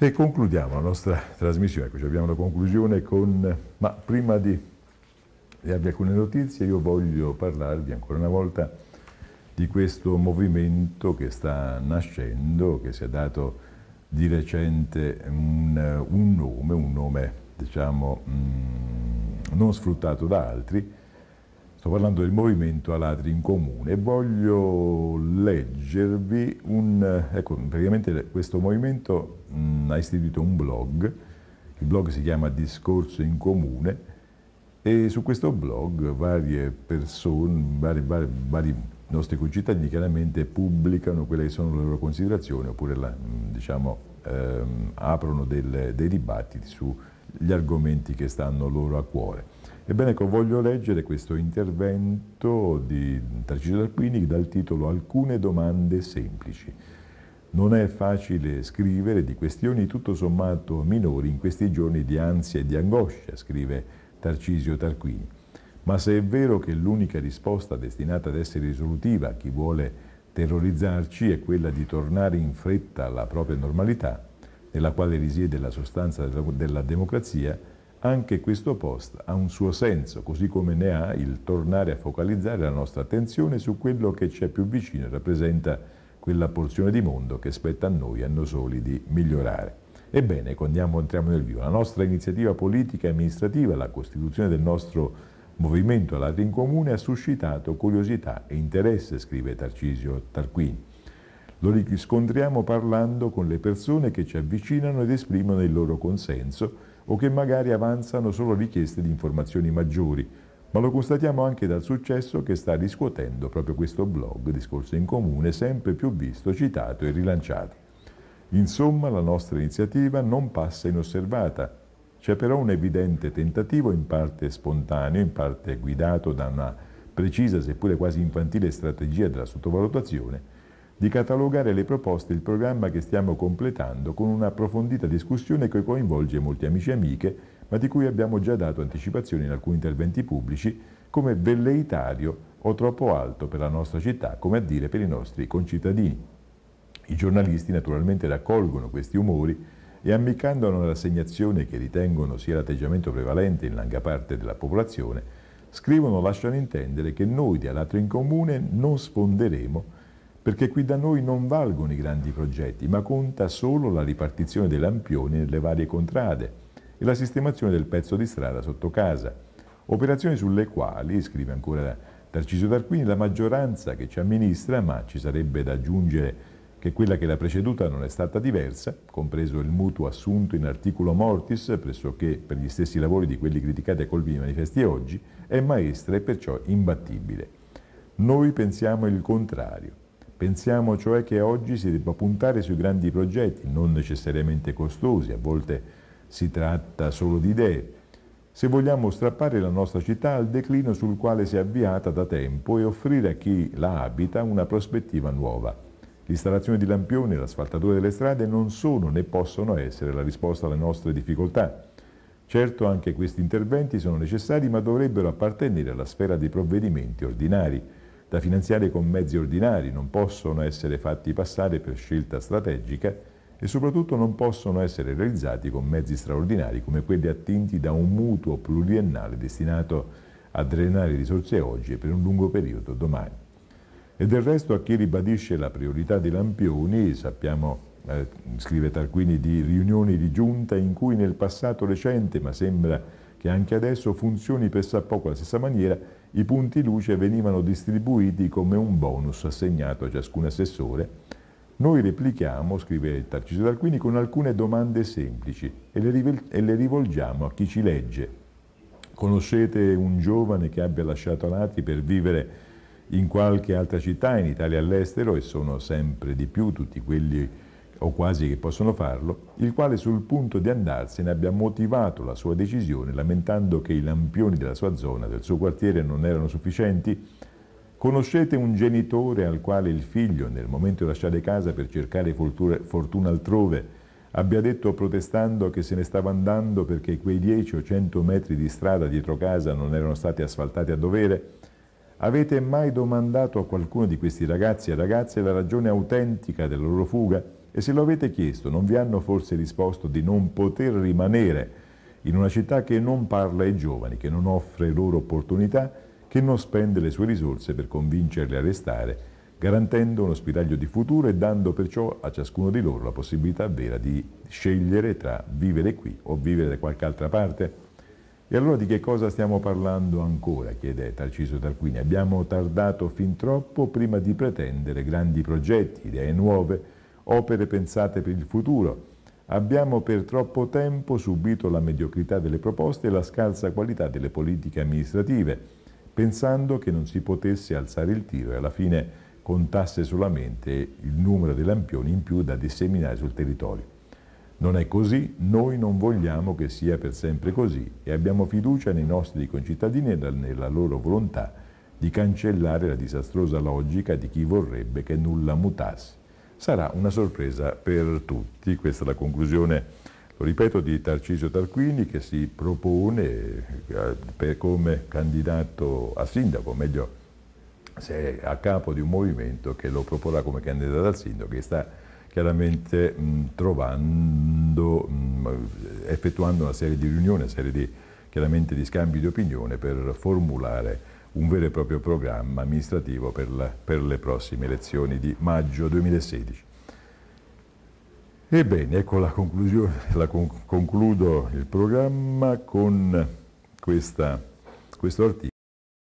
E concludiamo la nostra trasmissione, ecco, cioè, abbiamo la conclusione con... Ma prima di, di avere alcune notizie io voglio parlarvi ancora una volta di questo movimento che sta nascendo, che si è dato di recente un, un nome, un nome diciamo mh, mm, non sfruttato da altri, Sto parlando del movimento Alatri in Comune voglio leggervi un... Ecco, praticamente questo movimento mh, ha istituito un blog, il blog si chiama Discorso in Comune e su questo blog varie persone, vari, vari, vari nostri concittadini chiaramente pubblicano quelle che sono le loro considerazioni oppure la, diciamo, ehm, aprono del, dei dibattiti su gli argomenti che stanno loro a cuore. Ebbene, ecco, voglio leggere questo intervento di Tarcisio Tarquini dal titolo Alcune domande semplici. Non è facile scrivere di questioni tutto sommato minori in questi giorni di ansia e di angoscia, scrive Tarcisio Tarquini. Ma se è vero che l'unica risposta destinata ad essere risolutiva a chi vuole terrorizzarci è quella di tornare in fretta alla propria normalità, nella quale risiede la sostanza della democrazia, anche questo post ha un suo senso, così come ne ha il tornare a focalizzare la nostra attenzione su quello che ci è più vicino e rappresenta quella porzione di mondo che spetta a noi, a noi soli, di migliorare. Ebbene, andiamo, entriamo nel vivo. La nostra iniziativa politica e amministrativa, la costituzione del nostro movimento Ladri in Comune, ha suscitato curiosità e interesse, scrive Tarcisio Tarquini. Lo riscontriamo parlando con le persone che ci avvicinano ed esprimono il loro consenso o che magari avanzano solo richieste di informazioni maggiori, ma lo constatiamo anche dal successo che sta riscuotendo proprio questo blog Discorso in Comune, sempre più visto, citato e rilanciato. Insomma, la nostra iniziativa non passa inosservata. C'è però un evidente tentativo, in parte spontaneo, in parte guidato da una precisa, seppure quasi infantile, strategia della sottovalutazione, di catalogare le proposte e il programma che stiamo completando con un'approfondita discussione che coinvolge molti amici e amiche, ma di cui abbiamo già dato anticipazioni in alcuni interventi pubblici, come velleitario o troppo alto per la nostra città, come a dire per i nostri concittadini. I giornalisti naturalmente raccolgono questi umori e ammiccando a una rassegnazione che ritengono sia l'atteggiamento prevalente in larga parte della popolazione, scrivono lasciano intendere che noi di Alatro in Comune non sfonderemo perché qui da noi non valgono i grandi progetti, ma conta solo la ripartizione dei lampioni nelle varie contrade e la sistemazione del pezzo di strada sotto casa, operazioni sulle quali, scrive ancora Tarciso Tarquini, la maggioranza che ci amministra, ma ci sarebbe da aggiungere che quella che l'ha preceduta non è stata diversa, compreso il mutuo assunto in articolo mortis, pressoché per gli stessi lavori di quelli criticati a colpi di manifesti oggi, è maestra e perciò imbattibile. Noi pensiamo il contrario Pensiamo cioè che oggi si debba puntare sui grandi progetti, non necessariamente costosi, a volte si tratta solo di idee, se vogliamo strappare la nostra città al declino sul quale si è avviata da tempo e offrire a chi la abita una prospettiva nuova. L'installazione di lampioni e l'asfaltatura delle strade non sono né possono essere la risposta alle nostre difficoltà. Certo anche questi interventi sono necessari ma dovrebbero appartenere alla sfera dei provvedimenti ordinari da finanziare con mezzi ordinari, non possono essere fatti passare per scelta strategica e soprattutto non possono essere realizzati con mezzi straordinari come quelli attinti da un mutuo pluriennale destinato a drenare risorse oggi e per un lungo periodo domani. E del resto a chi ribadisce la priorità dei lampioni, sappiamo, eh, scrive Tarquini, di riunioni di giunta in cui nel passato recente, ma sembra che anche adesso funzioni pressappoco alla stessa maniera, i punti luce venivano distribuiti come un bonus assegnato a ciascun assessore. Noi replichiamo, scrive Tarcisio D'Alquini, con alcune domande semplici e le rivolgiamo a chi ci legge. Conoscete un giovane che abbia lasciato Nati per vivere in qualche altra città, in Italia all'estero, e sono sempre di più tutti quelli o quasi che possono farlo, il quale sul punto di andarsene abbia motivato la sua decisione lamentando che i lampioni della sua zona, del suo quartiere non erano sufficienti? Conoscete un genitore al quale il figlio, nel momento di lasciare casa per cercare fortuna altrove, abbia detto protestando che se ne stava andando perché quei 10 o 100 metri di strada dietro casa non erano stati asfaltati a dovere? Avete mai domandato a qualcuno di questi ragazzi e ragazze la ragione autentica della loro fuga? E se lo avete chiesto, non vi hanno forse risposto di non poter rimanere in una città che non parla ai giovani, che non offre loro opportunità, che non spende le sue risorse per convincerli a restare, garantendo uno spiraglio di futuro e dando perciò a ciascuno di loro la possibilità vera di scegliere tra vivere qui o vivere da qualche altra parte? E allora di che cosa stiamo parlando ancora? chiede Tarciso Tarquini. Abbiamo tardato fin troppo prima di pretendere grandi progetti, idee nuove, opere pensate per il futuro. Abbiamo per troppo tempo subito la mediocrità delle proposte e la scarsa qualità delle politiche amministrative, pensando che non si potesse alzare il tiro e alla fine contasse solamente il numero dei lampioni in più da disseminare sul territorio. Non è così, noi non vogliamo che sia per sempre così e abbiamo fiducia nei nostri concittadini e nella loro volontà di cancellare la disastrosa logica di chi vorrebbe che nulla mutasse. Sarà una sorpresa per tutti, questa è la conclusione, lo ripeto, di Tarcisio Tarquini che si propone eh, come candidato a sindaco, meglio se è a capo di un movimento che lo proporrà come candidato al sindaco che sta chiaramente mh, trovando, mh, effettuando una serie di riunioni, una serie di, chiaramente di scambi di opinione per formulare un vero e proprio programma amministrativo per, la, per le prossime elezioni di maggio 2016. Ebbene, ecco la conclusione, la con, concludo il programma con questa, questo articolo.